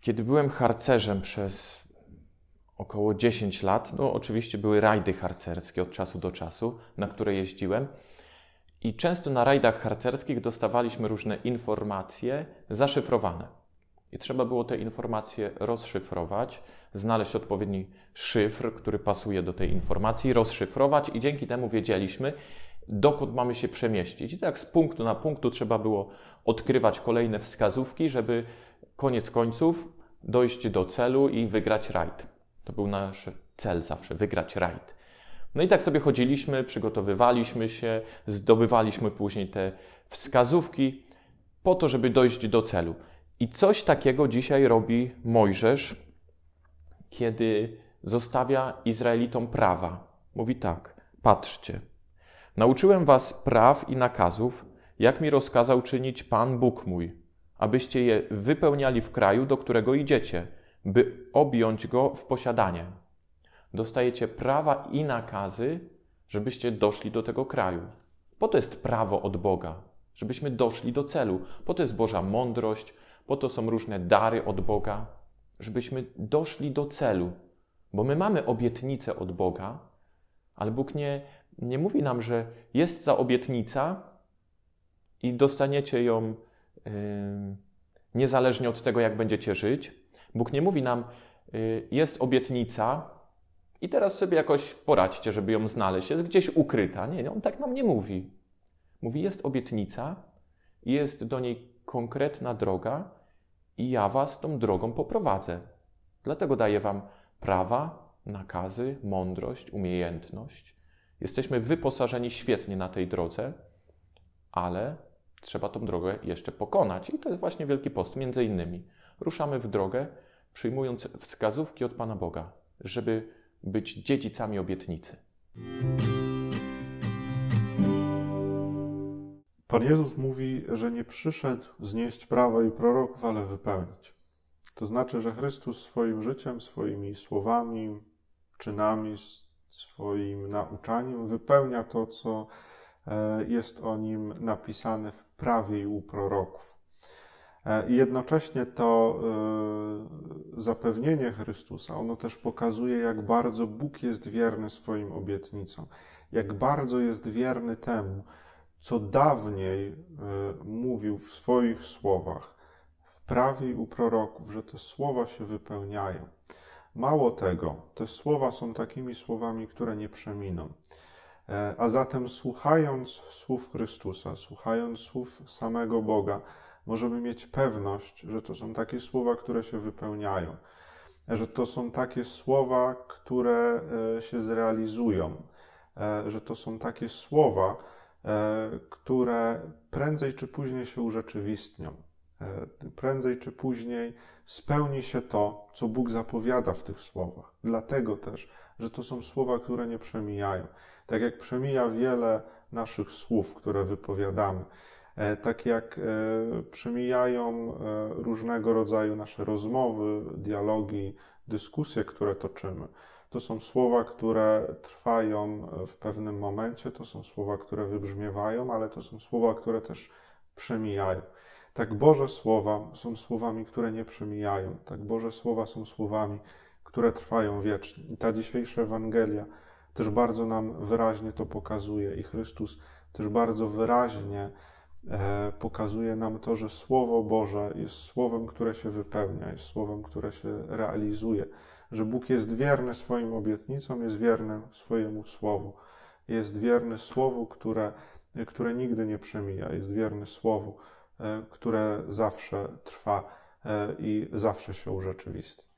Kiedy byłem harcerzem przez około 10 lat, no oczywiście były rajdy harcerskie od czasu do czasu, na które jeździłem. I często na rajdach harcerskich dostawaliśmy różne informacje zaszyfrowane. I trzeba było te informacje rozszyfrować, znaleźć odpowiedni szyfr, który pasuje do tej informacji, rozszyfrować i dzięki temu wiedzieliśmy, dokąd mamy się przemieścić. I tak z punktu na punktu trzeba było odkrywać kolejne wskazówki, żeby koniec końców dojść do celu i wygrać rajd. To był nasz cel zawsze, wygrać rajd. No i tak sobie chodziliśmy, przygotowywaliśmy się, zdobywaliśmy później te wskazówki po to, żeby dojść do celu. I coś takiego dzisiaj robi Mojżesz, kiedy zostawia Izraelitom prawa. Mówi tak: Patrzcie, nauczyłem was praw i nakazów, jak mi rozkazał czynić Pan Bóg mój abyście je wypełniali w kraju, do którego idziecie, by objąć go w posiadanie. Dostajecie prawa i nakazy, żebyście doszli do tego kraju. Po to jest prawo od Boga, żebyśmy doszli do celu. Po to jest Boża mądrość, po to są różne dary od Boga, żebyśmy doszli do celu. Bo my mamy obietnicę od Boga, ale Bóg nie, nie mówi nam, że jest ta obietnica i dostaniecie ją niezależnie od tego, jak będziecie żyć. Bóg nie mówi nam, y, jest obietnica i teraz sobie jakoś poradźcie, żeby ją znaleźć. Jest gdzieś ukryta. Nie, on tak nam nie mówi. Mówi, jest obietnica, jest do niej konkretna droga i ja was tą drogą poprowadzę. Dlatego daję wam prawa, nakazy, mądrość, umiejętność. Jesteśmy wyposażeni świetnie na tej drodze, ale trzeba tą drogę jeszcze pokonać. I to jest właśnie Wielki Post, między innymi. Ruszamy w drogę, przyjmując wskazówki od Pana Boga, żeby być dziedzicami obietnicy. Pan Jezus mówi, że nie przyszedł znieść prawa i proroków, ale wypełnić. To znaczy, że Chrystus swoim życiem, swoimi słowami, czynami, swoim nauczaniem wypełnia to, co E, jest o nim napisany w prawie i u proroków. E, jednocześnie to e, zapewnienie Chrystusa, ono też pokazuje, jak bardzo Bóg jest wierny swoim obietnicom, jak bardzo jest wierny temu, co dawniej mówił w swoich słowach, w prawie i u proroków, że te słowa się wypełniają. Mało tego, te słowa są takimi słowami, które nie przeminą. E, a zatem słuchając słów Chrystusa, słuchając słów samego Boga, możemy mieć pewność, że to są takie słowa, które się wypełniają, że to są takie słowa, które e, się zrealizują, e, że to są takie słowa, które prędzej czy później się urzeczywistnią. E, prędzej czy później spełni się to, co Bóg zapowiada w tych słowach. Dlatego też, że to są słowa, które nie przemijają. Tak jak przemija wiele naszych słów, które wypowiadamy, e, tak jak e, przemijają różnego rodzaju nasze rozmowy, dialogi, dyskusje, które toczymy. To są słowa, które trwają w pewnym momencie, to są słowa, które wybrzmiewają, ale to są słowa, które też przemijają. Tak Boże słowa są słowami, które nie przemijają. Tak Boże słowa są słowami, które trwają wiecznie. I ta dzisiejsza Ewangelia też bardzo nam wyraźnie to pokazuje i Chrystus też bardzo wyraźnie e, pokazuje nam to, że Słowo Boże jest słowem, które się wypełnia, jest słowem, które się realizuje, że Bóg jest wierny swoim obietnicom, jest wierny swojemu Słowu, jest wierny Słowu, które, które nigdy nie przemija, jest wierny Słowu, E, które zawsze trwa e, i zawsze się urzeczywistni.